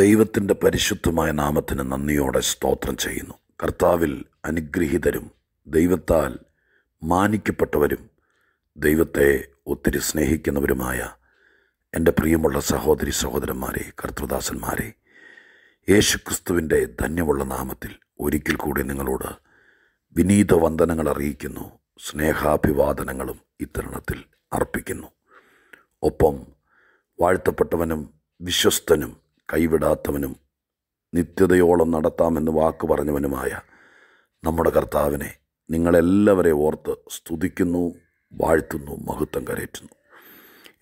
ദൈവത്തിൻ്റെ പരിശുദ്ധമായ നാമത്തിന് നന്ദിയോടെ സ്തോത്രം ചെയ്യുന്നു കർത്താവിൽ അനുഗ്രഹീതരും ദൈവത്താൽ മാനിക്കപ്പെട്ടവരും ദൈവത്തെ ഒത്തിരി സ്നേഹിക്കുന്നവരുമായ എൻ്റെ പ്രിയമുള്ള സഹോദരി സഹോദരന്മാരെ കർത്തൃദാസന്മാരെ യേശുക്രിസ്തുവിൻ്റെ ധന്യമുള്ള നാമത്തിൽ ഒരിക്കൽ കൂടി നിങ്ങളോട് വിനീത വന്ദനങ്ങൾ അറിയിക്കുന്നു സ്നേഹാഭിവാദനങ്ങളും ഇത്തരണത്തിൽ അർപ്പിക്കുന്നു ഒപ്പം വാഴ്ത്തപ്പെട്ടവനും വിശ്വസ്തനും കൈവിടാത്തവനും നിത്യതയോളം നടത്താമെന്ന് വാക്ക് പറഞ്ഞവനുമായ നമ്മുടെ കർത്താവിനെ നിങ്ങളെല്ലാവരെ ഓർത്ത് സ്തുതിക്കുന്നു വാഴ്ത്തുന്നു മഹത്വം കരയറ്റുന്നു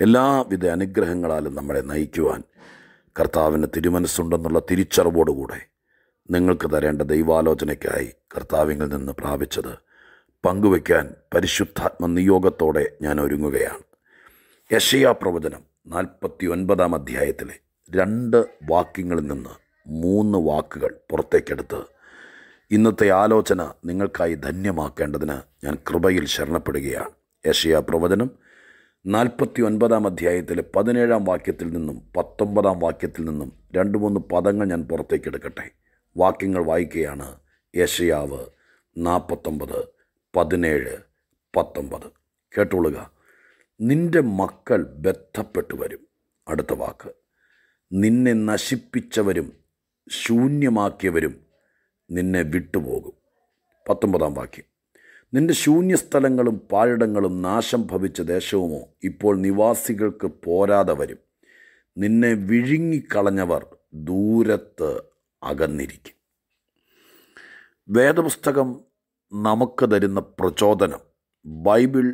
എല്ലാവിധ അനുഗ്രഹങ്ങളാലും നമ്മളെ നയിക്കുവാൻ കർത്താവിന് തിരുമനസ്സുണ്ടെന്നുള്ള തിരിച്ചറിവോടുകൂടെ നിങ്ങൾക്ക് തരേണ്ട ദൈവാലോചനയ്ക്കായി കർത്താവിങ്ങിൽ നിന്ന് പ്രാപിച്ചത് പങ്കുവയ്ക്കാൻ പരിശുദ്ധാത്മ നിയോഗത്തോടെ ഞാൻ ഒരുങ്ങുകയാണ് യശയാ പ്രവചനം നാൽപ്പത്തി ഒൻപതാം അധ്യായത്തിലെ രണ്ട് വാക്യങ്ങളിൽ നിന്ന് മൂന്ന് വാക്കുകൾ പുറത്തേക്കെടുത്ത് ഇന്നത്തെ ആലോചന നിങ്ങൾക്കായി ധന്യമാക്കേണ്ടതിന് ഞാൻ കൃപയിൽ ശരണപ്പെടുകയാണ് യശയ പ്രവചനം നാൽപ്പത്തി ഒൻപതാം അധ്യായത്തിലെ പതിനേഴാം വാക്യത്തിൽ നിന്നും പത്തൊമ്പതാം വാക്യത്തിൽ നിന്നും രണ്ട് മൂന്ന് പദങ്ങൾ ഞാൻ പുറത്തേക്കെടുക്കട്ടെ വാക്യങ്ങൾ വായിക്കുകയാണ് യശയാവ് നാൽപ്പത്തൊമ്പത് പതിനേഴ് പത്തൊമ്പത് കേട്ടോളുക നിൻ്റെ മക്കൾ ബന്ധപ്പെട്ടു വരും അടുത്ത വാക്ക് നിന്നെ നശിപ്പിച്ചവരും ശൂന്യമാക്കിയവരും നിന്നെ വിട്ടുപോകും പത്തൊമ്പതാം വാക്യം നിന്റെ ശൂന്യസ്ഥലങ്ങളും പാരിടങ്ങളും നാശം ഭവിച്ച ദേശവുമോ ഇപ്പോൾ നിവാസികൾക്ക് പോരാതെ വരും നിന്നെ വിഴുങ്ങിക്കളഞ്ഞവർ ദൂരത്ത് അകന്നിരിക്കും വേദപുസ്തകം നമുക്ക് തരുന്ന പ്രചോദനം ബൈബിൾ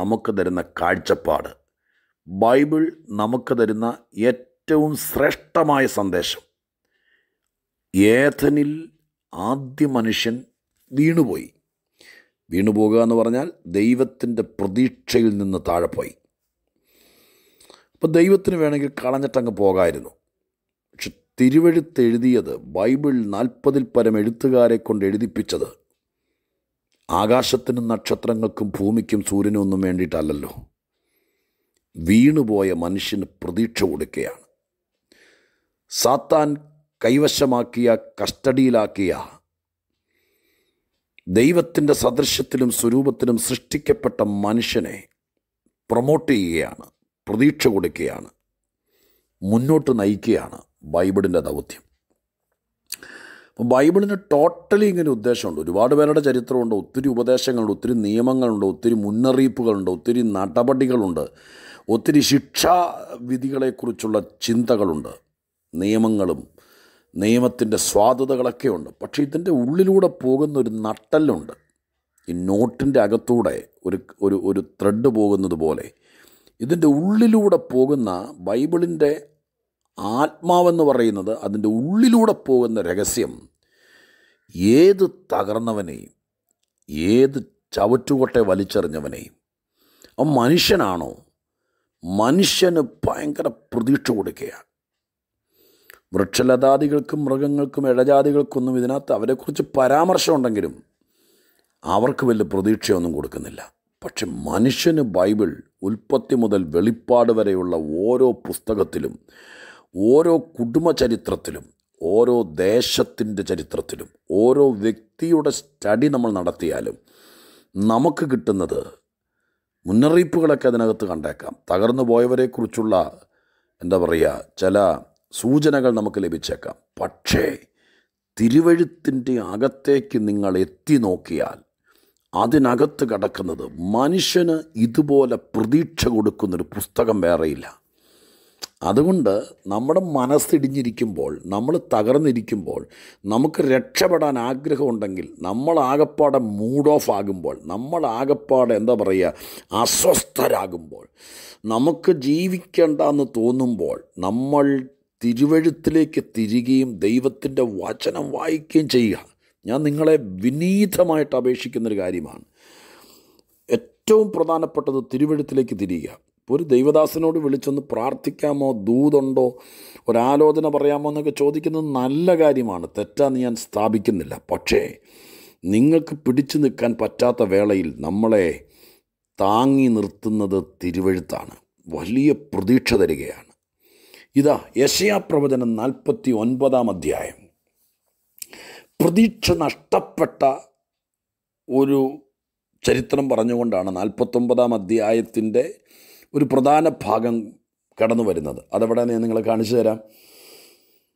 നമുക്ക് തരുന്ന കാഴ്ചപ്പാട് ബൈബിൾ നമുക്ക് തരുന്ന ഏറ്റവും ഏറ്റവും ശ്രേഷ്ഠമായ സന്ദേശം ഏഥനിൽ ആദ്യ മനുഷ്യൻ വീണുപോയി വീണുപോകുക എന്ന് പറഞ്ഞാൽ ദൈവത്തിൻ്റെ പ്രതീക്ഷയിൽ നിന്ന് താഴെ പോയി അപ്പോൾ ദൈവത്തിന് വേണമെങ്കിൽ കളഞ്ഞിട്ടങ്ങ് പോകായിരുന്നു പക്ഷെ എഴുതിയത് ബൈബിൾ നാൽപ്പതിൽ പരം എഴുത്തുകാരെ കൊണ്ട് എഴുതിപ്പിച്ചത് ആകാശത്തിനും നക്ഷത്രങ്ങൾക്കും ഭൂമിക്കും സൂര്യനും ഒന്നും വേണ്ടിയിട്ടല്ലല്ലോ വീണുപോയ മനുഷ്യന് പ്രതീക്ഷ കൊടുക്കുകയാണ് സാത്താൻ കൈവശമാക്കിയ കസ്റ്റഡിയിലാക്കിയ ദൈവത്തിൻ്റെ സദൃശ്യത്തിലും സ്വരൂപത്തിലും സൃഷ്ടിക്കപ്പെട്ട മനുഷ്യനെ പ്രൊമോട്ട് ചെയ്യുകയാണ് പ്രതീക്ഷ കൊടുക്കുകയാണ് മുന്നോട്ട് നയിക്കുകയാണ് ബൈബിളിൻ്റെ ദൗത്യം അപ്പോൾ ബൈബിളിന് ടോട്ടലി ഇങ്ങനെ ഉദ്ദേശമുണ്ട് ഒരുപാട് പേരുടെ ചരിത്രമുണ്ട് ഒത്തിരി ഉപദേശങ്ങളുണ്ട് ഒത്തിരി നിയമങ്ങളുണ്ട് ഒത്തിരി മുന്നറിയിപ്പുകളുണ്ട് ഒത്തിരി നടപടികളുണ്ട് ഒത്തിരി ശിക്ഷാവിധികളെക്കുറിച്ചുള്ള ചിന്തകളുണ്ട് നിയമങ്ങളും നിയമത്തിൻ്റെ സ്വാധുതകളൊക്കെ ഉണ്ട് പക്ഷേ ഇതിൻ്റെ ഉള്ളിലൂടെ പോകുന്ന ഒരു നട്ടലുണ്ട് ഈ നോട്ടിൻ്റെ അകത്തൂടെ ഒരു ഒരു ഒരു ത്രെഡ് പോകുന്നത് പോലെ ഇതിൻ്റെ ഉള്ളിലൂടെ പോകുന്ന ബൈബിളിൻ്റെ ആത്മാവെന്ന് പറയുന്നത് അതിൻ്റെ ഉള്ളിലൂടെ പോകുന്ന രഹസ്യം ഏത് തകർന്നവനെയും ഏത് ചവറ്റുകൊട്ടെ വലിച്ചെറിഞ്ഞവനെയും അവൻ മനുഷ്യനാണോ മനുഷ്യന് ഭയങ്കര പ്രതീക്ഷ കൊടുക്കുകയാണ് വൃക്ഷലതാദികൾക്കും മൃഗങ്ങൾക്കും ഇഴജാതികൾക്കൊന്നും ഇതിനകത്ത് അവരെക്കുറിച്ച് പരാമർശമുണ്ടെങ്കിലും അവർക്ക് വലിയ പ്രതീക്ഷയൊന്നും കൊടുക്കുന്നില്ല പക്ഷെ മനുഷ്യന് ബൈബിൾ ഉൽപ്പത്തി മുതൽ വെളിപ്പാട് വരെയുള്ള ഓരോ പുസ്തകത്തിലും ഓരോ കുടുംബചരിത്രത്തിലും ഓരോ ദേശത്തിൻ്റെ ചരിത്രത്തിലും ഓരോ വ്യക്തിയുടെ സ്റ്റഡി നമ്മൾ നടത്തിയാലും നമുക്ക് കിട്ടുന്നത് മുന്നറിയിപ്പുകളൊക്കെ അതിനകത്ത് കണ്ടേക്കാം തകർന്നു പോയവരെക്കുറിച്ചുള്ള എന്താ പറയുക ചില സൂചനകൾ നമുക്ക് ലഭിച്ചേക്കാം പക്ഷേ തിരുവഴുത്തിൻ്റെ അകത്തേക്ക് നിങ്ങൾ എത്തി നോക്കിയാൽ അതിനകത്ത് കിടക്കുന്നത് മനുഷ്യന് ഇതുപോലെ പ്രതീക്ഷ കൊടുക്കുന്നൊരു പുസ്തകം വേറെയില്ല അതുകൊണ്ട് നമ്മുടെ മനസ്സിടിഞ്ഞിരിക്കുമ്പോൾ നമ്മൾ തകർന്നിരിക്കുമ്പോൾ നമുക്ക് രക്ഷപ്പെടാൻ ആഗ്രഹമുണ്ടെങ്കിൽ നമ്മൾ മൂഡ് ഓഫ് ആകുമ്പോൾ നമ്മൾ എന്താ പറയുക അസ്വസ്ഥരാകുമ്പോൾ നമുക്ക് ജീവിക്കേണ്ട എന്ന് തോന്നുമ്പോൾ നമ്മൾ തിരുവഴുത്തിലേക്ക് തിരികെയും ദൈവത്തിൻ്റെ വചനം വായിക്കുകയും ചെയ്യുക ഞാൻ നിങ്ങളെ വിനീതമായിട്ട് അപേക്ഷിക്കുന്നൊരു കാര്യമാണ് ഏറ്റവും പ്രധാനപ്പെട്ടത് തിരുവഴുത്തിലേക്ക് തിരിയുക ഒരു ദൈവദാസനോട് വിളിച്ചൊന്ന് പ്രാർത്ഥിക്കാമോ ദൂതുണ്ടോ ഒരാലോചന പറയാമോ എന്നൊക്കെ ചോദിക്കുന്നത് നല്ല കാര്യമാണ് തെറ്റാന്ന് ഞാൻ സ്ഥാപിക്കുന്നില്ല പക്ഷേ നിങ്ങൾക്ക് പിടിച്ചു നിൽക്കാൻ പറ്റാത്ത വേളയിൽ നമ്മളെ താങ്ങി നിർത്തുന്നത് തിരുവഴുത്താണ് വലിയ പ്രതീക്ഷ തരികയാണ് ഇതാ യശയാപ്രവചനം നാൽപ്പത്തി ഒൻപതാം അധ്യായം പ്രതീക്ഷ നഷ്ടപ്പെട്ട ഒരു ചരിത്രം പറഞ്ഞുകൊണ്ടാണ് നാൽപ്പത്തൊമ്പതാം അധ്യായത്തിൻ്റെ ഒരു പ്രധാന ഭാഗം കടന്നു വരുന്നത് അതെവിടെ ഞാൻ നിങ്ങളെ കാണിച്ചു തരാം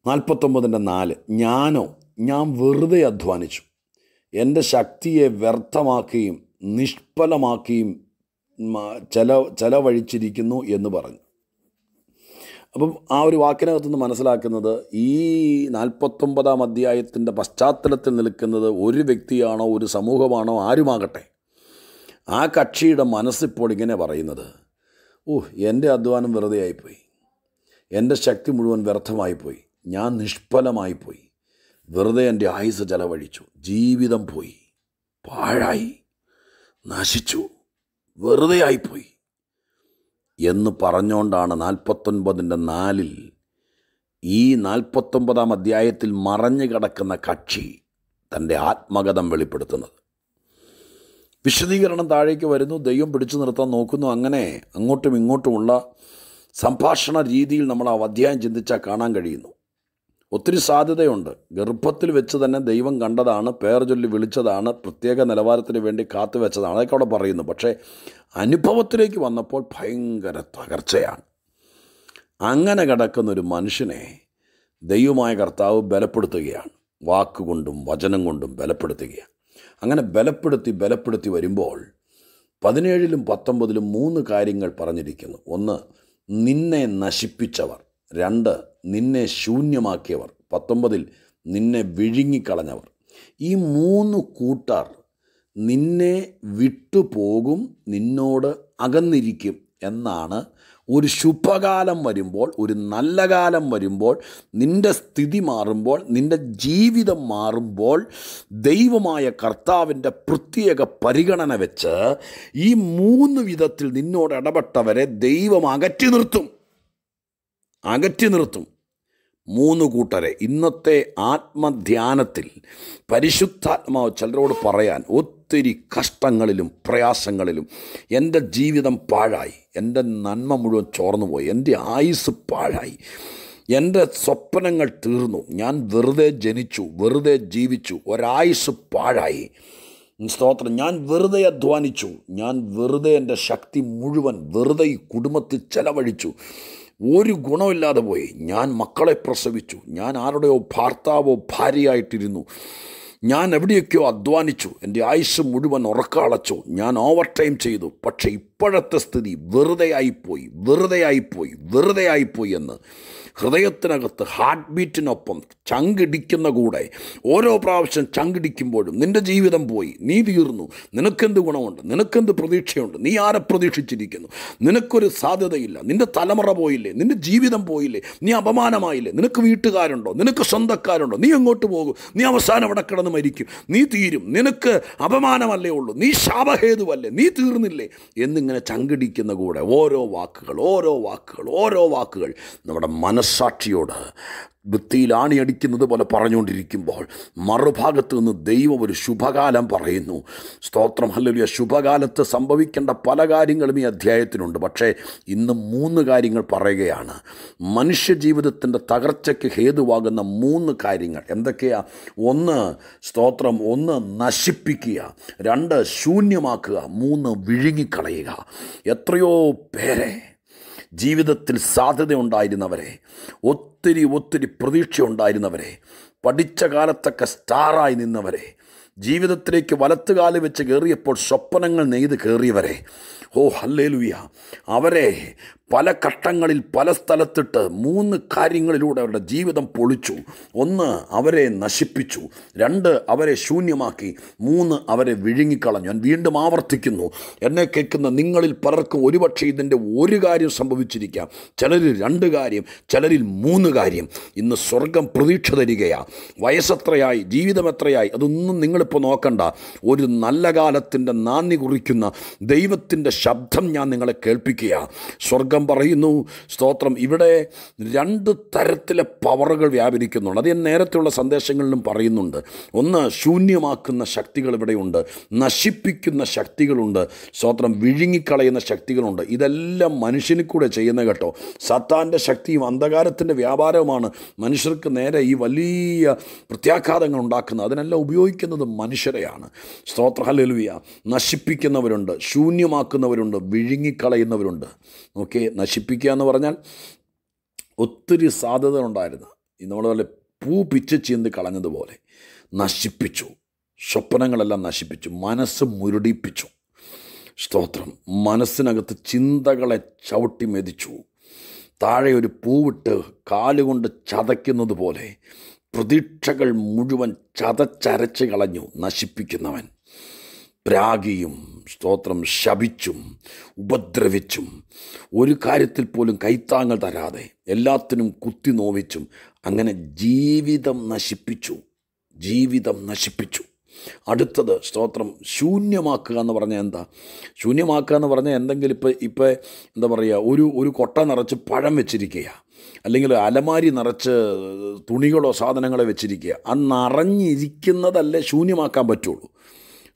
നാൽപ്പത്തൊമ്പതിൻ്റെ നാല് ഞാനോ ഞാൻ വെറുതെ അധ്വാനിച്ചു എൻ്റെ ശക്തിയെ വ്യർത്ഥമാക്കുകയും നിഷ്ഫലമാക്കുകയും ചെല ചെലവഴിച്ചിരിക്കുന്നു എന്ന് പറഞ്ഞു അപ്പം ആ ഒരു വാക്കിനകത്ത് നിന്ന് മനസ്സിലാക്കുന്നത് ഈ നാൽപ്പത്തൊമ്പതാം അധ്യായത്തിൻ്റെ പശ്ചാത്തലത്തിൽ നിൽക്കുന്നത് ഒരു വ്യക്തിയാണോ ഒരു സമൂഹമാണോ ആരുമാകട്ടെ ആ കക്ഷിയുടെ മനസ്സിപ്പോൾ ഇങ്ങനെ പറയുന്നത് ഓ എൻ്റെ അധ്വാനം വെറുതെ ആയിപ്പോയി എൻ്റെ ശക്തി മുഴുവൻ വ്യർത്ഥമായിപ്പോയി ഞാൻ നിഷ്ഫലമായിപ്പോയി വെറുതെ എൻ്റെ ആയുസ് ചെലവഴിച്ചു ജീവിതം പോയി പാഴായി നശിച്ചു വെറുതെ ആയിപ്പോയി എന്ന് പറഞ്ഞുകൊണ്ടാണ് നാൽപ്പത്തൊൻപതിൻ്റെ നാലിൽ ഈ നാൽപ്പത്തൊമ്പതാം അധ്യായത്തിൽ മറഞ്ഞു കിടക്കുന്ന കക്ഷി തൻ്റെ ആത്മഗതം വെളിപ്പെടുത്തുന്നത് വിശദീകരണം താഴേക്ക് വരുന്നു ദൈവം പിടിച്ചു നിർത്താൻ നോക്കുന്നു അങ്ങനെ അങ്ങോട്ടും ഇങ്ങോട്ടുമുള്ള സംഭാഷണ രീതിയിൽ നമ്മൾ ആ അധ്യായം ചിന്തിച്ചാൽ കാണാൻ കഴിയുന്നു ഒത്തിരി സാധ്യതയുണ്ട് ഗർഭത്തിൽ വെച്ച് തന്നെ ദൈവം കണ്ടതാണ് പേർ ചൊല്ലി വിളിച്ചതാണ് പ്രത്യേക നിലവാരത്തിന് വേണ്ടി കാത്തു വെച്ചതാണ് അതൊക്കെ അവിടെ പറയുന്നു പക്ഷേ അനുഭവത്തിലേക്ക് വന്നപ്പോൾ ഭയങ്കര തകർച്ചയാണ് അങ്ങനെ കിടക്കുന്നൊരു മനുഷ്യനെ ദൈവമായ കർത്താവ് ബലപ്പെടുത്തുകയാണ് വാക്കുകൊണ്ടും വചനം കൊണ്ടും ബലപ്പെടുത്തുകയാണ് അങ്ങനെ ബലപ്പെടുത്തി ബലപ്പെടുത്തി വരുമ്പോൾ പതിനേഴിലും പത്തൊമ്പതിലും മൂന്ന് കാര്യങ്ങൾ പറഞ്ഞിരിക്കുന്നു ഒന്ന് നിന്നെ നശിപ്പിച്ചവർ രണ്ട് നിന്നെ ശൂന്യമാക്കിയവർ പത്തൊമ്പതിൽ നിന്നെ വിഴുങ്ങിക്കളഞ്ഞവർ ഈ മൂന്ന് കൂട്ടാർ നിന്നെ വിട്ടുപോകും നിന്നോട് അകന്നിരിക്കും എന്നാണ് ഒരു ശുഭകാലം വരുമ്പോൾ ഒരു നല്ല കാലം വരുമ്പോൾ നിൻ്റെ സ്ഥിതി മാറുമ്പോൾ നിൻ്റെ ജീവിതം മാറുമ്പോൾ ദൈവമായ കർത്താവിൻ്റെ പ്രത്യേക പരിഗണന വെച്ച് ഈ മൂന്ന് വിധത്തിൽ നിന്നോട് ഇടപെട്ടവരെ ദൈവം അകറ്റി നിർത്തും അകറ്റി നിർത്തും മൂന്ന് കൂട്ടരെ ഇന്നത്തെ ആത്മധ്യാനത്തിൽ പരിശുദ്ധാത്മാവ് ചിലരോട് പറയാൻ ഒത്തിരി കഷ്ടങ്ങളിലും പ്രയാസങ്ങളിലും എൻ്റെ ജീവിതം പാഴായി എൻ്റെ നന്മ മുഴുവൻ ചോർന്നുപോയി എൻ്റെ ആയുസ് പാഴായി എൻ്റെ സ്വപ്നങ്ങൾ തീർന്നു ഞാൻ വെറുതെ ജനിച്ചു വെറുതെ ജീവിച്ചു ഒരായുസ് പാഴായി സ്തോത്രം ഞാൻ വെറുതെ അധ്വാനിച്ചു ഞാൻ വെറുതെ എൻ്റെ ശക്തി മുഴുവൻ വെറുതെ ഈ കുടുംബത്തിൽ ചെലവഴിച്ചു ഒരു ഗുണമില്ലാതെ പോയി ഞാൻ മക്കളെ പ്രസവിച്ചു ഞാൻ ആരുടെയോ ഭർത്താവോ ഭാര്യയായിട്ടിരുന്നു ഞാൻ എവിടെയൊക്കെയോ അധ്വാനിച്ചു എൻ്റെ ആയുസ് മുഴുവൻ ഉറക്കളച്ചു ഞാൻ ഓവർ ടൈം ചെയ്തു പക്ഷേ ഇപ്പോഴത്തെ സ്ഥിതി വെറുതെയായിപ്പോയി വെറുതെയായിപ്പോയി വെറുതെയായിപ്പോയി എന്ന് ഹൃദയത്തിനകത്ത് ഹാർട്ട് ബീറ്റിനൊപ്പം ചങ്കിടിക്കുന്ന കൂടെ ഓരോ പ്രാവശ്യം ചങ്കിടിക്കുമ്പോഴും നിൻ്റെ ജീവിതം പോയി നീ തീർന്നു നിനക്കെന്ത് ഗുണമുണ്ട് നിനക്കെന്ത് പ്രതീക്ഷയുണ്ട് നീ ആരെ പ്രതീക്ഷിച്ചിരിക്കുന്നു നിനക്കൊരു സാധ്യതയില്ല നിൻ്റെ തലമുറ പോയില്ലേ നിൻ്റെ ജീവിതം പോയില്ലേ നീ അപമാനമായില്ലേ നിനക്ക് വീട്ടുകാരുണ്ടോ നിനക്ക് സ്വന്തക്കാരുണ്ടോ നീ എങ്ങോട്ട് പോകും നീ അവസാനം അവിടെ കിടന്ന് മരിക്കും നീ തീരും നിനക്ക് അപമാനമല്ലേ ഉള്ളൂ നീ ശാപഹേതുവല്ലേ നീ തീർന്നില്ലേ എന്നിങ്ങനെ ഇങ്ങനെ ചങ്കിടിക്കുന്ന കൂടെ ഓരോ വാക്കുകൾ ഓരോ വാക്കുകൾ ഓരോ വാക്കുകൾ നമ്മുടെ മനസ്സാക്ഷിയോട് ഭിത്തിയിൽ ആണിയടിക്കുന്നത് പോലെ പറഞ്ഞുകൊണ്ടിരിക്കുമ്പോൾ മറുഭാഗത്ത് നിന്ന് ദൈവം ഒരു ശുഭകാലം പറയുന്നു സ്തോത്രം അല്ലെങ്കിൽ ശുഭകാലത്ത് സംഭവിക്കേണ്ട പല കാര്യങ്ങളും ഈ അധ്യായത്തിനുണ്ട് പക്ഷേ ഇന്ന് മൂന്ന് കാര്യങ്ങൾ പറയുകയാണ് മനുഷ്യജീവിതത്തിൻ്റെ തകർച്ചയ്ക്ക് ഹേതുവാകുന്ന മൂന്ന് കാര്യങ്ങൾ എന്തൊക്കെയാ ഒന്ന് സ്തോത്രം ഒന്ന് നശിപ്പിക്കുക രണ്ട് ശൂന്യമാക്കുക മൂന്ന് വിഴുങ്ങിക്കളയുക എത്രയോ പേരെ ജീവിതത്തിൽ സാധ്യതയുണ്ടായിരുന്നവരെ ഒത്തിരി ഒത്തിരി ഒത്തിരി പ്രതീക്ഷയുണ്ടായിരുന്നവരെ പഠിച്ച കാലത്തൊക്കെ സ്റ്റാറായി നിന്നവരെ ജീവിതത്തിലേക്ക് വലത്തുകാല് വെച്ച് കയറിയപ്പോൾ സ്വപ്നങ്ങൾ നെയ്ത് കയറിയവരെ ഓ ഹല്ലേലുയ അവരെ പല ഘട്ടങ്ങളിൽ പല സ്ഥലത്തിട്ട് മൂന്ന് കാര്യങ്ങളിലൂടെ അവരുടെ ജീവിതം പൊളിച്ചു ഒന്ന് അവരെ നശിപ്പിച്ചു രണ്ട് അവരെ ശൂന്യമാക്കി മൂന്ന് അവരെ വിഴുങ്ങിക്കളഞ്ഞു ഞാൻ വീണ്ടും ആവർത്തിക്കുന്നു എന്നെ കേൾക്കുന്ന നിങ്ങളിൽ പലർക്കും ഒരുപക്ഷെ ഇതിൻ്റെ ഒരു കാര്യം സംഭവിച്ചിരിക്കാം ചിലരിൽ രണ്ട് കാര്യം ചിലരിൽ മൂന്ന് കാര്യം ഇന്ന് സ്വർഗം പ്രതീക്ഷ തരികയാണ് വയസ്സെത്രയായി ജീവിതം എത്രയായി അതൊന്നും നിങ്ങൾ കുഴപ്പ് നോക്കണ്ട ഒരു നല്ല കാലത്തിൻ്റെ നാന്ദി കുറിക്കുന്ന ദൈവത്തിൻ്റെ ശബ്ദം ഞാൻ നിങ്ങളെ കേൾപ്പിക്കുക സ്വർഗം പറയുന്നു സ്തോത്രം ഇവിടെ രണ്ട് തരത്തിലെ പവറുകൾ വ്യാപരിക്കുന്നുണ്ട് അത് ഞാൻ നേരത്തെയുള്ള സന്ദേശങ്ങളിലും പറയുന്നുണ്ട് ഒന്ന് ശൂന്യമാക്കുന്ന ശക്തികൾ ഇവിടെയുണ്ട് നശിപ്പിക്കുന്ന ശക്തികളുണ്ട് സ്തോത്രം വിഴുങ്ങിക്കളയുന്ന ശക്തികളുണ്ട് ഇതെല്ലാം മനുഷ്യന് കൂടെ ചെയ്യുന്ന കേട്ടോ സത്താൻ്റെ ശക്തിയും അന്ധകാരത്തിൻ്റെ വ്യാപാരവുമാണ് മനുഷ്യർക്ക് നേരെ ഈ വലിയ പ്രത്യാഘാതങ്ങൾ ഉണ്ടാക്കുന്നത് അതിനെല്ലാം ഉപയോഗിക്കുന്നത് മനുഷ്യരെയാണ് സ്തോത്ര ഹലലുയ നശിപ്പിക്കുന്നവരുണ്ട് ശൂന്യമാക്കുന്നവരുണ്ട് വിഴുങ്ങിക്കളയുന്നവരുണ്ട് ഓക്കെ നശിപ്പിക്കുക എന്ന് പറഞ്ഞാൽ ഒത്തിരി സാധ്യത ഉണ്ടായിരുന്നു നമ്മൾ പോലെ പൂ പിച്ച് ചീന്തി കളഞ്ഞതുപോലെ നശിപ്പിച്ചു സ്വപ്നങ്ങളെല്ലാം നശിപ്പിച്ചു മനസ്സ് മുരടിപ്പിച്ചു സ്തോത്രം മനസ്സിനകത്ത് ചിന്തകളെ ചവിട്ടി മെതിച്ചു താഴെ ഒരു പൂവിട്ട് കാലുകൊണ്ട് ചതയ്ക്കുന്നത് പോലെ പ്രതീക്ഷകൾ മുഴുവൻ ചതച്ചരച്ച് കളഞ്ഞു നശിപ്പിക്കുന്നവൻ പ്രാഗിയും സ്തോത്രം ശപിച്ചും ഉപദ്രവിച്ചും ഒരു കാര്യത്തിൽ പോലും കൈത്താങ്ങൾ തരാതെ എല്ലാത്തിനും കുത്തി നോവിച്ചും അങ്ങനെ ജീവിതം നശിപ്പിച്ചു ജീവിതം നശിപ്പിച്ചു അടുത്തത് സ്തോത്രം ശൂന്യമാക്കുക എന്ന് പറഞ്ഞാൽ എന്താ ശൂന്യമാക്കുക എന്ന് പറഞ്ഞാൽ എന്തെങ്കിലും ഇപ്പോൾ ഇപ്പോൾ എന്താ പറയുക ഒരു ഒരു കൊട്ട നിറച്ച് പഴം വെച്ചിരിക്കുകയാണ് അല്ലെങ്കിൽ അലമാരി നിറച്ച് തുണികളോ സാധനങ്ങളോ വെച്ചിരിക്കുക അന്നറഞ്ഞിരിക്കുന്നതല്ലേ ശൂന്യമാക്കാൻ പറ്റുള്ളൂ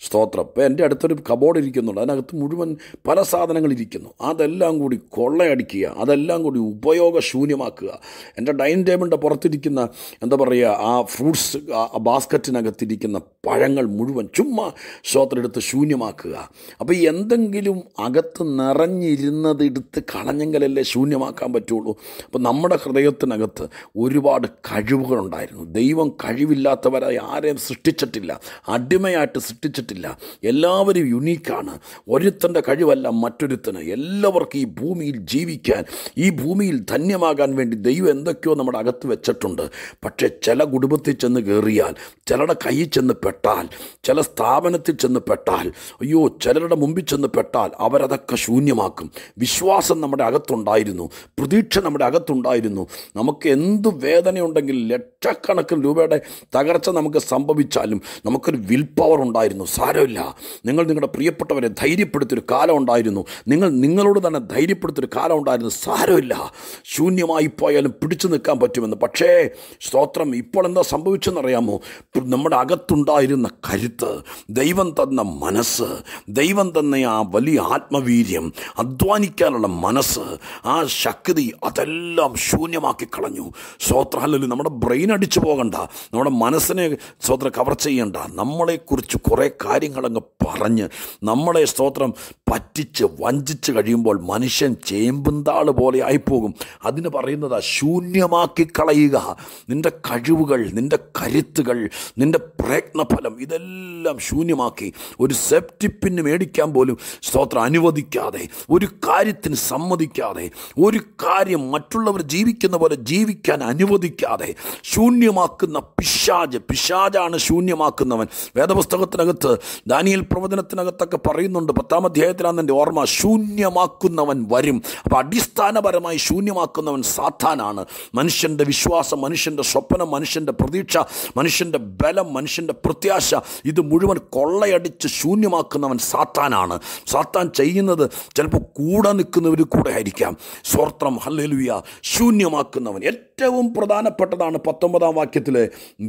സ്തോത്രം ഇപ്പോൾ എൻ്റെ അടുത്തൊരു കബോർഡ് ഇരിക്കുന്നുണ്ട് അതിനകത്ത് മുഴുവൻ പല സാധനങ്ങൾ ഇരിക്കുന്നു അതെല്ലാം കൂടി കൊള്ളയടിക്കുക അതെല്ലാം കൂടി ഉപയോഗശൂന്യമാക്കുക എൻ്റെ ഡൈനിങ് ടേബിളിൻ്റെ പുറത്തിരിക്കുന്ന എന്താ പറയുക ആ ഫ്രൂട്ട്സ് ആ ബാസ്ക്കറ്റിനകത്തിരിക്കുന്ന പഴങ്ങൾ മുഴുവൻ ചുമ്മാ സ്തോത്രം എടുത്ത് ശൂന്യമാക്കുക അപ്പോൾ എന്തെങ്കിലും അകത്ത് നിറഞ്ഞിരുന്നത് എടുത്ത് കളഞ്ഞെങ്കിലല്ലേ ശൂന്യമാക്കാൻ പറ്റുള്ളൂ അപ്പോൾ നമ്മുടെ ഹൃദയത്തിനകത്ത് ഒരുപാട് കഴിവുകളുണ്ടായിരുന്നു ദൈവം കഴിവില്ലാത്തവരായി ആരെയും സൃഷ്ടിച്ചിട്ടില്ല അടിമയായിട്ട് സൃഷ്ടിച്ചിട്ട് പറ്റത്തില്ല എല്ലാവരും യുണീക്കാണ് ഒരുത്തൻ്റെ കഴിവല്ല മറ്റൊരുത്തന് എല്ലാവർക്കും ഈ ഭൂമിയിൽ ജീവിക്കാൻ ഈ ഭൂമിയിൽ ധന്യമാകാൻ വേണ്ടി ദൈവം എന്തൊക്കെയോ നമ്മുടെ അകത്ത് വെച്ചിട്ടുണ്ട് പക്ഷേ ചില കുടുംബത്തിൽ ചെന്ന് കയറിയാൽ ചിലരുടെ കയ്യിൽ ചെന്ന് പെട്ടാൽ ചില സ്ഥാപനത്തിൽ ചെന്ന് പെട്ടാൽ അയ്യോ ചിലരുടെ മുമ്പിൽ ചെന്ന് പെട്ടാൽ അവരതൊക്കെ ശൂന്യമാക്കും വിശ്വാസം നമ്മുടെ അകത്തുണ്ടായിരുന്നു പ്രതീക്ഷ നമ്മുടെ അകത്തുണ്ടായിരുന്നു നമുക്ക് എന്ത് വേദനയുണ്ടെങ്കിൽ ലക്ഷക്കണക്കിന് രൂപയുടെ തകർച്ച നമുക്ക് സംഭവിച്ചാലും നമുക്കൊരു വിൽ പവർ ഉണ്ടായിരുന്നു സാരമില്ല നിങ്ങൾ നിങ്ങളുടെ പ്രിയപ്പെട്ടവരെ ധൈര്യപ്പെടുത്തിയൊരു കാലം ഉണ്ടായിരുന്നു നിങ്ങൾ നിങ്ങളോട് തന്നെ ധൈര്യപ്പെടുത്തിയൊരു കാലം ഉണ്ടായിരുന്നു സാരമില്ല ശൂന്യമായി പോയാലും പിടിച്ചു നിൽക്കാൻ പറ്റുമെന്ന് പക്ഷേ സ്തോത്രം ഇപ്പോൾ എന്താ സംഭവിച്ചെന്നറിയാമോ നമ്മുടെ അകത്തുണ്ടായിരുന്ന കരുത്ത് ദൈവം തന്ന മനസ്സ് ദൈവം തന്ന ആ വലിയ ആത്മവീര്യം അധ്വാനിക്കാനുള്ള മനസ്സ് ആ ശക്തി അതെല്ലാം ശൂന്യമാക്കി കളഞ്ഞു സ്തോത്രഹല്ലു നമ്മുടെ ബ്രെയിൻ അടിച്ചു പോകണ്ട നമ്മുടെ മനസ്സിനെ സ്വത്ര കവർ ചെയ്യണ്ട നമ്മളെക്കുറിച്ച് കുറേ കാര്യങ്ങളങ്ങ് പറഞ്ഞ് നമ്മളെ സ്തോത്രം പറ്റിച്ച് വഞ്ചിച്ച് കഴിയുമ്പോൾ മനുഷ്യൻ ചേമ്പുന്താൾ പോലെ ആയിപ്പോകും അതിന് പറയുന്നത് ശൂന്യമാക്കി കളയുക നിൻ്റെ കഴിവുകൾ നിൻ്റെ കരുത്തുകൾ നിൻ്റെ പ്രയത്നഫലം ഇതെല്ലാം ശൂന്യമാക്കി ഒരു സെപ്റ്റിപ്പിന് മേടിക്കാൻ പോലും സ്തോത്രം അനുവദിക്കാതെ ഒരു കാര്യത്തിന് സമ്മതിക്കാതെ ഒരു കാര്യം മറ്റുള്ളവർ ജീവിക്കുന്ന പോലെ ജീവിക്കാൻ അനുവദിക്കാതെ ശൂന്യമാക്കുന്ന പിശാജ് പിശാജാണ് ശൂന്യമാക്കുന്നവൻ വേദപുസ്തകത്തിനകത്ത് ദാനിയൽ പ്രവചനത്തിനകത്തൊക്കെ പറയുന്നുണ്ട് പത്താം അധ്യായത്തിലാണ് എൻ്റെ ഓർമ്മ ശൂന്യമാക്കുന്നവൻ വരും അപ്പോൾ അടിസ്ഥാനപരമായി ശൂന്യമാക്കുന്നവൻ സാത്താനാണ് മനുഷ്യൻ്റെ വിശ്വാസം മനുഷ്യൻ്റെ സ്വപ്നം മനുഷ്യൻ്റെ പ്രതീക്ഷ മനുഷ്യൻ്റെ ബലം മനുഷ്യൻ്റെ പ്രത്യാശ ഇത് മുഴുവൻ കൊള്ളയടിച്ച് ശൂന്യമാക്കുന്നവൻ സാത്താനാണ് സാത്താൻ ചെയ്യുന്നത് ചിലപ്പോൾ കൂടെ നിൽക്കുന്നവർ കൂടെ ആയിരിക്കാം സ്വർത്രം ഹല്ലലുയ ശൂന്യമാക്കുന്നവൻ ഏറ്റവും പ്രധാനപ്പെട്ടതാണ് പത്തൊമ്പതാം വാക്യത്തിൽ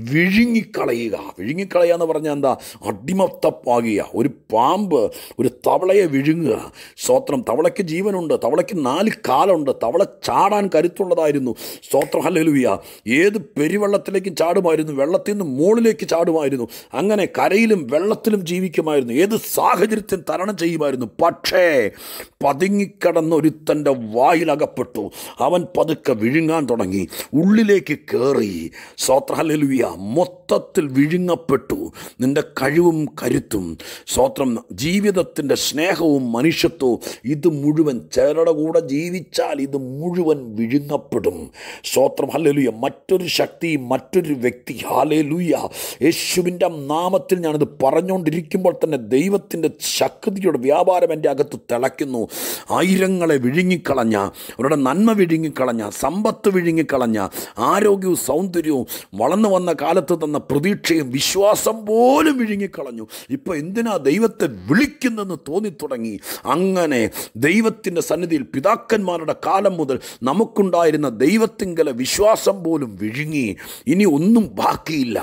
വിഴുങ്ങിക്കളയുക വിഴുങ്ങിക്കളയുക എന്ന് പറഞ്ഞാൽ എന്താ അടിമത്തപ്പാകുക ഒരു പാമ്പ് ഒരു തവളയെ വിഴുങ്ങുക സ്തോത്രം തവളയ്ക്ക് ജീവനുണ്ട് തവളയ്ക്ക് നാല് കാലുണ്ട് തവള ചാടാൻ കരുത്തുള്ളതായിരുന്നു സ്തോത്രം ഹലലുവിയ ഏത് പെരുവെള്ളത്തിലേക്ക് ചാടുമായിരുന്നു വെള്ളത്തിൽ നിന്ന് മുകളിലേക്ക് ചാടുമായിരുന്നു അങ്ങനെ കരയിലും വെള്ളത്തിലും ജീവിക്കുമായിരുന്നു ഏത് സാഹചര്യത്തിൽ തരണം ചെയ്യുമായിരുന്നു പക്ഷേ പതുങ്ങിക്കിടന്ന ഒരുത്തൻ്റെ വായിലകപ്പെട്ടു അവൻ പതുക്കെ വിഴുങ്ങാൻ തുടങ്ങി ഉള്ളിലേക്ക് കയറി സ്വത്രഹലലുയ മൊത്തത്തിൽ വിഴുങ്ങപ്പെട്ടു നിൻ്റെ കഴിവും കരുത്തും സ്വോത്രം ജീവിതത്തിൻ്റെ സ്നേഹവും മനുഷ്യത്വവും ഇത് മുഴുവൻ ചേരുടെ കൂടെ ജീവിച്ചാൽ ഇത് മുഴുവൻ വിഴുങ്ങപ്പെടും സ്വോത്രം ഹലലുയ മറ്റൊരു ശക്തി മറ്റൊരു വ്യക്തി ഹാലലുയ യേശുവിൻ്റെ നാമത്തിൽ ഞാനിത് പറഞ്ഞുകൊണ്ടിരിക്കുമ്പോൾ തന്നെ ദൈവത്തിൻ്റെ ശക്തിയുടെ വ്യാപാരം എൻ്റെ അകത്ത് തിളയ്ക്കുന്നു ആയിരങ്ങളെ വിഴുങ്ങിക്കളഞ്ഞ അവരുടെ നന്മ വിഴുങ്ങിക്കളഞ്ഞ സമ്പത്ത് വിഴുങ്ങിക്കളഞ്ഞ കളഞ്ഞ ആരോഗ്യവും സൗന്ദര്യവും വളർന്നു വന്ന കാലത്ത് തന്ന പ്രതീക്ഷയും വിശ്വാസം പോലും വിഴുങ്ങിക്കളഞ്ഞു ഇപ്പോൾ എന്തിനാ ദൈവത്തെ വിളിക്കുന്നെന്ന് തോന്നിത്തുടങ്ങി അങ്ങനെ ദൈവത്തിൻ്റെ സന്നിധിയിൽ പിതാക്കന്മാരുടെ കാലം മുതൽ നമുക്കുണ്ടായിരുന്ന ദൈവത്തിങ്കല വിശ്വാസം പോലും വിഴുങ്ങി ഇനി ഒന്നും ബാക്കിയില്ല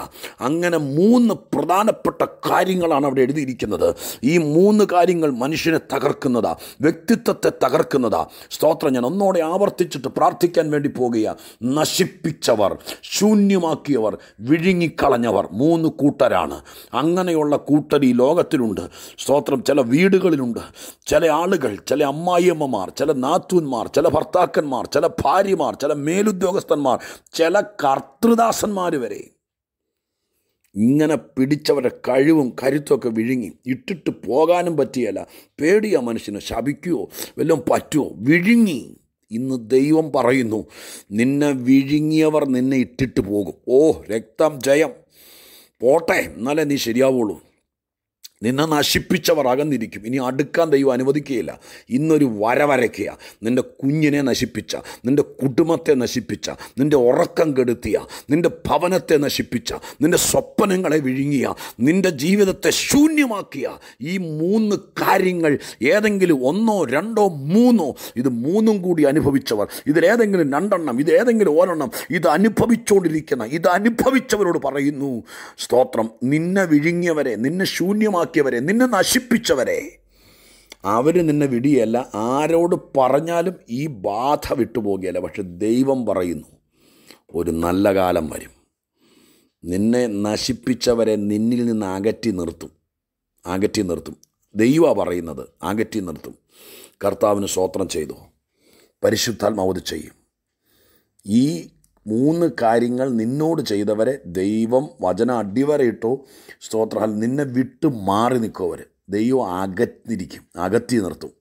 അങ്ങനെ മൂന്ന് പ്രധാനപ്പെട്ട കാര്യങ്ങളാണ് അവിടെ എഴുതിയിരിക്കുന്നത് ഈ മൂന്ന് കാര്യങ്ങൾ മനുഷ്യനെ തകർക്കുന്നതാ വ്യക്തിത്വത്തെ തകർക്കുന്നതാ സ്തോത്രം ഞാൻ ഒന്നോടെ ആവർത്തിച്ചിട്ട് പ്രാർത്ഥിക്കാൻ വേണ്ടി പോകുക നശിപ്പിച്ചവർ ശൂന്യമാക്കിയവർ വിഴുങ്ങിക്കളഞ്ഞവർ മൂന്ന് കൂട്ടരാണ് അങ്ങനെയുള്ള കൂട്ടർ ഈ ലോകത്തിലുണ്ട് സ്തോത്രം ചില വീടുകളിലുണ്ട് ചില ആളുകൾ ചില അമ്മായിയമ്മമാർ ചില നാത്തൂന്മാർ ചില ഭർത്താക്കന്മാർ ചില ഭാര്യമാർ ചില മേലുദ്യോഗസ്ഥന്മാർ ചില കർത്തൃദാസന്മാർ വരെ ഇങ്ങനെ പിടിച്ചവരുടെ കഴിവും കരുത്തൊക്കെ വിഴുങ്ങി ഇട്ടിട്ട് പോകാനും പറ്റിയല്ല പേടിയ മനുഷ്യനെ ശപിക്കുകയോ വല്ലതും പറ്റുമോ വിഴുങ്ങി ഇന്ന് ദൈവം പറയുന്നു നിന്നെ വിഴുങ്ങിയവർ നിന്നെ ഇട്ടിട്ട് പോകും ഓ രക്തം ജയം പോട്ടെ എന്നാലേ നീ ശരിയാവുള്ളൂ നിന്നെ നശിപ്പിച്ചവർ അകന്നിരിക്കും ഇനി അടുക്കാൻ ദൈവം അനുവദിക്കുകയില്ല ഇന്നൊരു വരവരയ്ക്കുക നിൻ്റെ കുഞ്ഞിനെ നശിപ്പിച്ച നിൻ്റെ കുടുംബത്തെ നശിപ്പിച്ച നിൻ്റെ ഉറക്കം കെടുത്തിയ നിൻ്റെ ഭവനത്തെ നശിപ്പിച്ച നിൻ്റെ സ്വപ്നങ്ങളെ വിഴുങ്ങിയ നിൻ്റെ ജീവിതത്തെ ശൂന്യമാക്കിയ ഈ മൂന്ന് കാര്യങ്ങൾ ഏതെങ്കിലും ഒന്നോ രണ്ടോ മൂന്നോ ഇത് മൂന്നും കൂടി അനുഭവിച്ചവർ ഇതിലേതെങ്കിലും രണ്ടെണ്ണം ഇതേതെങ്കിലും ഒരെണ്ണം ഇത് അനുഭവിച്ചുകൊണ്ടിരിക്കുന്ന ഇത് അനുഭവിച്ചവരോട് പറയുന്നു സ്തോത്രം നിന്നെ വിഴുങ്ങിയവരെ നിന്നെ ശൂന്യമാക്കി കീഴ്പ്പെടുത്തിയവരെ നിന്നെ നശിപ്പിച്ചവരെ അവർ നിന്നെ വിടിയല്ല ആരോട് പറഞ്ഞാലും ഈ ബാധ വിട്ടുപോകുകയല്ല പക്ഷെ ദൈവം പറയുന്നു ഒരു നല്ല കാലം വരും നിന്നെ നശിപ്പിച്ചവരെ നിന്നിൽ നിന്ന് അകറ്റി നിർത്തും അകറ്റി നിർത്തും ദൈവ പറയുന്നത് അകറ്റി നിർത്തും കർത്താവിന് സ്വോത്രം ചെയ്തു പരിശുദ്ധാത്മാവത് ചെയ്യും ഈ മൂന്ന് കാര്യങ്ങൾ നിന്നോട് ചെയ്തവരെ ദൈവം വചന അടിവരയിട്ടോ സ്തോത്ര നിന്നെ വിട്ട് മാറി നിൽക്കുമവർ ദൈവം അകത്തിരിക്കും അകത്തി നിർത്തും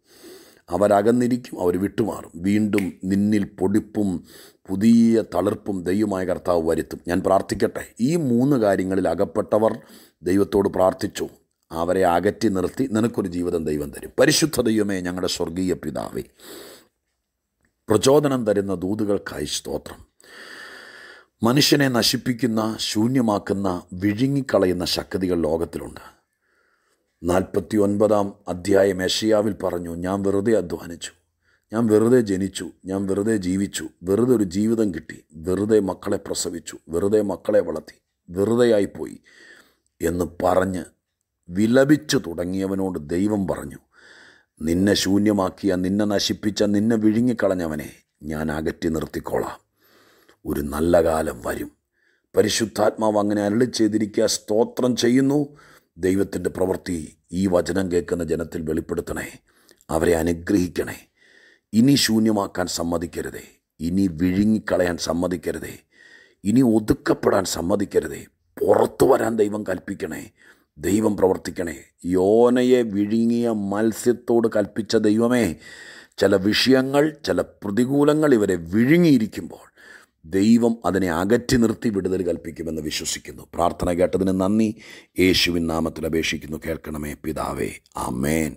അവരകന്നിരിക്കും അവർ വിട്ടുമാറും വീണ്ടും നിന്നിൽ പൊടിപ്പും പുതിയ തളിർപ്പും ദൈവമായ കർത്താവ് വരുത്തും ഞാൻ പ്രാർത്ഥിക്കട്ടെ ഈ മൂന്ന് കാര്യങ്ങളിൽ അകപ്പെട്ടവർ ദൈവത്തോട് പ്രാർത്ഥിച്ചു അവരെ അകറ്റി നിർത്തി നിനക്കൊരു ജീവിതം ദൈവം തരും പരിശുദ്ധ ദൈവമേ ഞങ്ങളുടെ സ്വർഗീയ പിതാവേ പ്രചോദനം തരുന്ന ദൂതുകൾക്കായി സ്തോത്രം മനുഷ്യനെ നശിപ്പിക്കുന്ന ശൂന്യമാക്കുന്ന വിഴുങ്ങിക്കളയുന്ന ശക്തികൾ ലോകത്തിലുണ്ട് നാൽപ്പത്തി ഒൻപതാം അധ്യായം ഏഷ്യാവിൽ പറഞ്ഞു ഞാൻ വെറുതെ അധ്വാനിച്ചു ഞാൻ വെറുതെ ജനിച്ചു ഞാൻ വെറുതെ ജീവിച്ചു വെറുതെ ഒരു ജീവിതം കിട്ടി വെറുതെ മക്കളെ പ്രസവിച്ചു വെറുതെ മക്കളെ വളർത്തി വെറുതെയായിപ്പോയി എന്ന് പറഞ്ഞ് വിലപിച്ചു തുടങ്ങിയവനോട് ദൈവം പറഞ്ഞു നിന്നെ ശൂന്യമാക്കിയ നിന്നെ നശിപ്പിച്ച നിന്നെ വിഴുങ്ങിക്കളഞ്ഞവനെ ഞാൻ അകറ്റി നിർത്തിക്കോളാം ഒരു നല്ല കാലം വരും പരിശുദ്ധാത്മാവ് അങ്ങനെ അരളി ചെയ്തിരിക്കുക സ്തോത്രം ചെയ്യുന്നു ദൈവത്തിൻ്റെ പ്രവൃത്തി ഈ വചനം കേൾക്കുന്ന ജനത്തിൽ വെളിപ്പെടുത്തണേ അവരെ അനുഗ്രഹിക്കണേ ഇനി ശൂന്യമാക്കാൻ സമ്മതിക്കരുതേ ഇനി വിഴുങ്ങിക്കളയാൻ സമ്മതിക്കരുതേ ഇനി ഒതുക്കപ്പെടാൻ സമ്മതിക്കരുതേ പുറത്തു വരാൻ ദൈവം കൽപ്പിക്കണേ ദൈവം പ്രവർത്തിക്കണേ യോനയെ വിഴുങ്ങിയ മത്സ്യത്തോട് കൽപ്പിച്ച ദൈവമേ ചില വിഷയങ്ങൾ ചില പ്രതികൂലങ്ങൾ ഇവരെ വിഴുങ്ങിയിരിക്കുമ്പോൾ ദൈവം അതിനെ അകറ്റി നിർത്തി വിടുതൽ കൽപ്പിക്കുമെന്ന് വിശ്വസിക്കുന്നു പ്രാർത്ഥന കേട്ടതിന് നന്ദി യേശുവിൻ നാമത്തിൽ അപേക്ഷിക്കുന്നു കേൾക്കണമേ പിതാവേ അമേൻ